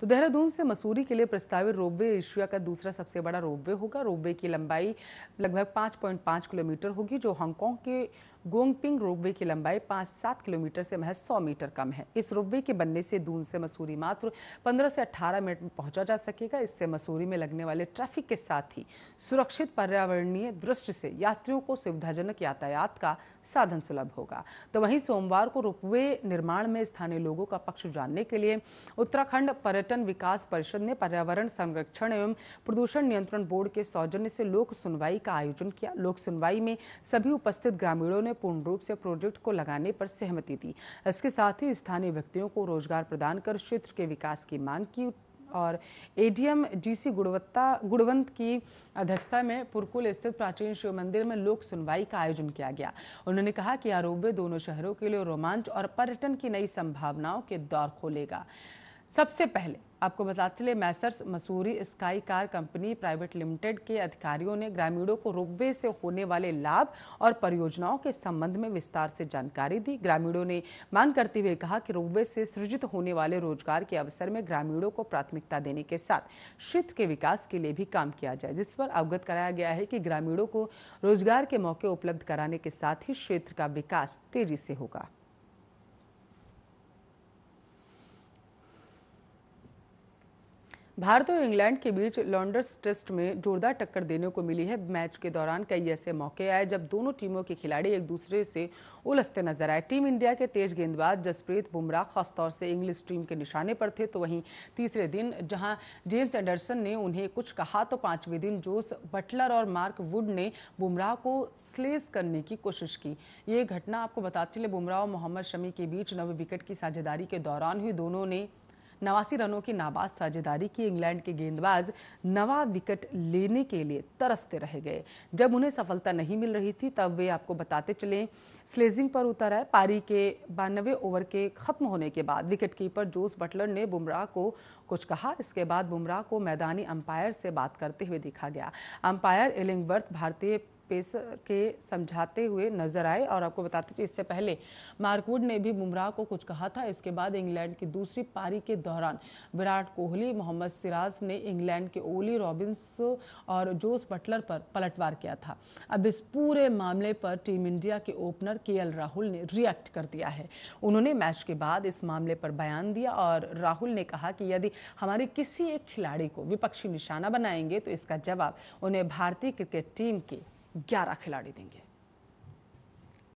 तो देहरादून से मसूरी के लिए प्रस्तावित रोपवे एशिया का दूसरा सबसे बड़ा रोपवे होगा रोपवे की लंबाई लगभग 5.5 किलोमीटर होगी जो हांगकांग के गोंगपिंग रोपवे की लंबाई पांच सात किलोमीटर से महज सौ मीटर कम है इस रोपवे के बनने से दून से मसूरी मात्र पंद्रह से अट्ठारह मिनट में पहुंचा जा सकेगा इससे मसूरी में लगने वाले ट्रैफिक के साथ ही सुरक्षित पर्यावरणीय दृष्टि से यात्रियों को सुविधाजनक यातायात का साधन सुलभ होगा तो वहीं सोमवार को रोपवे निर्माण में स्थानीय लोगों का पक्ष जानने के लिए उत्तराखंड पर्यटन विकास परिषद ने पर्यावरण संरक्षण एवं प्रदूषण नियंत्रण बोर्ड के सौजन्य से लोक सुनवाई का आयोजन किया लोक सुनवाई में सभी उपस्थित ग्रामीणों ने पूर्ण रूप से प्रोजेक्ट को लगाने पर सहमति दी इसके साथ ही स्थानीय व्यक्तियों को रोजगार प्रदान कर क्षेत्र के विकास की मांग की और एडीएम डीसी गुणवत्ता गुणवंत की अध्यक्षता में पुरकुल स्थित प्राचीन शिव मंदिर में लोक सुनवाई का आयोजन किया गया उन्होंने कहा कि आरोप दोनों शहरों के लिए रोमांच और पर्यटन की नई संभावनाओं के दौर खोलेगा सबसे पहले आपको बताते चले messrs Mussoorie sky car company private limited के अधिकारियों ने ग्रामीणों को रोपवे से होने वाले लाभ और परियोजनाओं के संबंध में विस्तार से जानकारी दी ग्रामीणों ने मांग करते हुए कहा कि रोपवे से सृजित होने वाले रोजगार के अवसर में ग्रामीणों को प्राथमिकता देने के साथ क्षेत्र के विकास के लिए भी काम किया जाए जिस पर अवगत कराया गया है कि ग्रामीणों को रोजगार के मौके उपलब्ध कराने के साथ ही क्षेत्र का विकास तेजी से होगा भारत और इंग्लैंड के बीच लॉन्डर्स टेस्ट में जोरदार टक्कर देने को मिली है मैच के दौरान कई ऐसे मौके आए जब दोनों टीमों के खिलाड़ी एक दूसरे से उलझते नजर आए टीम इंडिया के तेज गेंदबाज जसप्रीत बुमराह खासतौर से इंग्लिश टीम के निशाने पर थे तो वहीं तीसरे दिन जहां जेम्स एंडरसन ने उन्हें कुछ कहा तो पांचवें दिन जोस बटलर और मार्क वुड ने बुमराह को स्लेस करने की कोशिश की ये घटना आपको बताते चले बुमराह और मोहम्मद शमी के बीच नव विकेट की साझेदारी के दौरान हुई दोनों ने नवासी रनों की नाबाद साझेदारी की इंग्लैंड के गेंदबाज नवा विकेट लेने के लिए तरसते रह गए जब उन्हें सफलता नहीं मिल रही थी तब वे आपको बताते चले स्लेजिंग पर उतर आए पारी के बानवे ओवर के खत्म होने के बाद विकेट कीपर जोस बटलर ने बुमराह को कुछ कहा इसके बाद बुमराह को मैदानी अंपायर से बात करते हुए देखा गया अंपायर एलिंगवर्थ भारतीय पेश के समझाते हुए नजर आए और आपको बताते थे इससे पहले मार्कवुड ने भी बुमराह को कुछ कहा था इसके बाद इंग्लैंड की दूसरी पारी के दौरान विराट कोहली मोहम्मद सिराज ने इंग्लैंड के ओली रॉबिन्स और जोस बटलर पर पलटवार किया था अब इस पूरे मामले पर टीम इंडिया के ओपनर के राहुल ने रिएक्ट कर दिया है उन्होंने मैच के बाद इस मामले पर बयान दिया और राहुल ने कहा कि यदि हमारे किसी एक खिलाड़ी को विपक्षी निशाना बनाएंगे तो इसका जवाब उन्हें भारतीय क्रिकेट टीम के ग्यारह खिलाड़ी देंगे